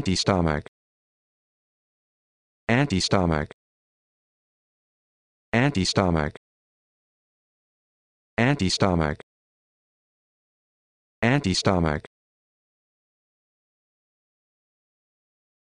anti-stomach anti-stomach anti-stomach anti-stomach anti-stomach